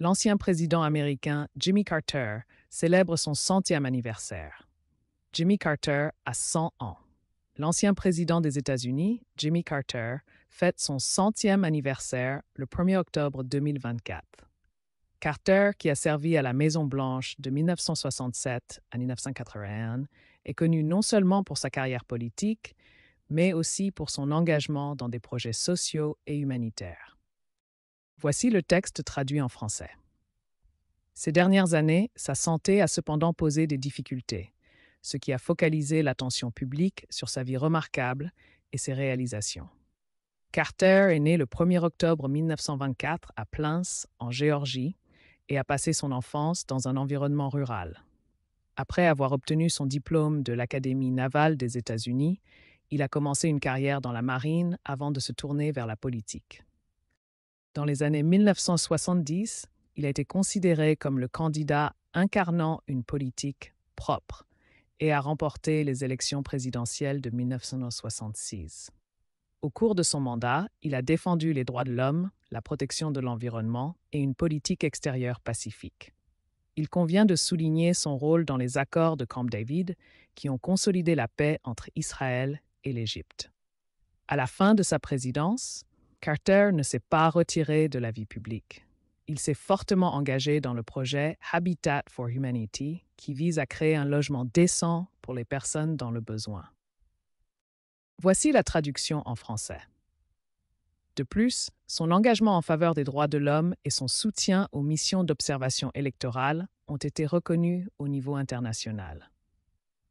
l'ancien président américain Jimmy Carter célèbre son centième anniversaire. Jimmy Carter a 100 ans. L'ancien président des États-Unis, Jimmy Carter, fête son centième anniversaire le 1er octobre 2024. Carter, qui a servi à la Maison-Blanche de 1967 à 1981, est connu non seulement pour sa carrière politique, mais aussi pour son engagement dans des projets sociaux et humanitaires. Voici le texte traduit en français. Ces dernières années, sa santé a cependant posé des difficultés, ce qui a focalisé l'attention publique sur sa vie remarquable et ses réalisations. Carter est né le 1er octobre 1924 à Plains, en Géorgie, et a passé son enfance dans un environnement rural. Après avoir obtenu son diplôme de l'Académie navale des États-Unis, il a commencé une carrière dans la marine avant de se tourner vers la politique. Dans les années 1970, il a été considéré comme le candidat incarnant une politique propre et a remporté les élections présidentielles de 1966. Au cours de son mandat, il a défendu les droits de l'homme, la protection de l'environnement et une politique extérieure pacifique. Il convient de souligner son rôle dans les accords de Camp David qui ont consolidé la paix entre Israël et l'Égypte. À la fin de sa présidence, Carter ne s'est pas retiré de la vie publique. Il s'est fortement engagé dans le projet Habitat for Humanity, qui vise à créer un logement décent pour les personnes dans le besoin. Voici la traduction en français. De plus, son engagement en faveur des droits de l'homme et son soutien aux missions d'observation électorale ont été reconnus au niveau international.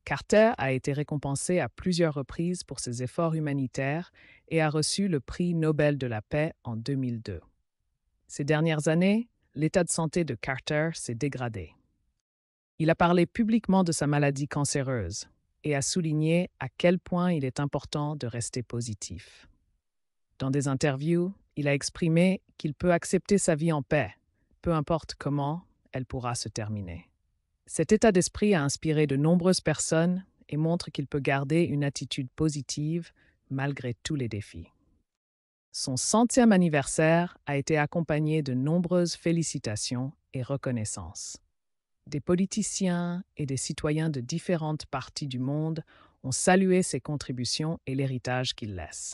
Carter a été récompensé à plusieurs reprises pour ses efforts humanitaires et a reçu le prix Nobel de la paix en 2002. Ces dernières années, l'état de santé de Carter s'est dégradé. Il a parlé publiquement de sa maladie cancéreuse et a souligné à quel point il est important de rester positif. Dans des interviews, il a exprimé qu'il peut accepter sa vie en paix, peu importe comment elle pourra se terminer. Cet état d'esprit a inspiré de nombreuses personnes et montre qu'il peut garder une attitude positive malgré tous les défis. Son centième anniversaire a été accompagné de nombreuses félicitations et reconnaissances. Des politiciens et des citoyens de différentes parties du monde ont salué ses contributions et l'héritage qu'il laisse.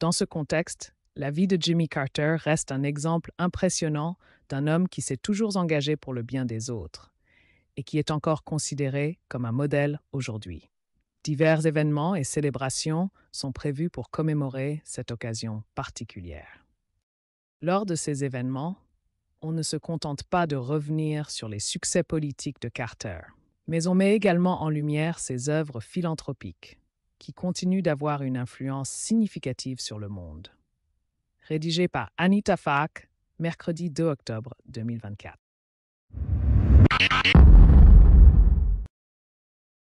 Dans ce contexte, la vie de Jimmy Carter reste un exemple impressionnant d'un homme qui s'est toujours engagé pour le bien des autres et qui est encore considéré comme un modèle aujourd'hui. Divers événements et célébrations sont prévus pour commémorer cette occasion particulière. Lors de ces événements, on ne se contente pas de revenir sur les succès politiques de Carter, mais on met également en lumière ses œuvres philanthropiques, qui continuent d'avoir une influence significative sur le monde. Rédigé par Anita Fak, mercredi 2 octobre 2024. あれ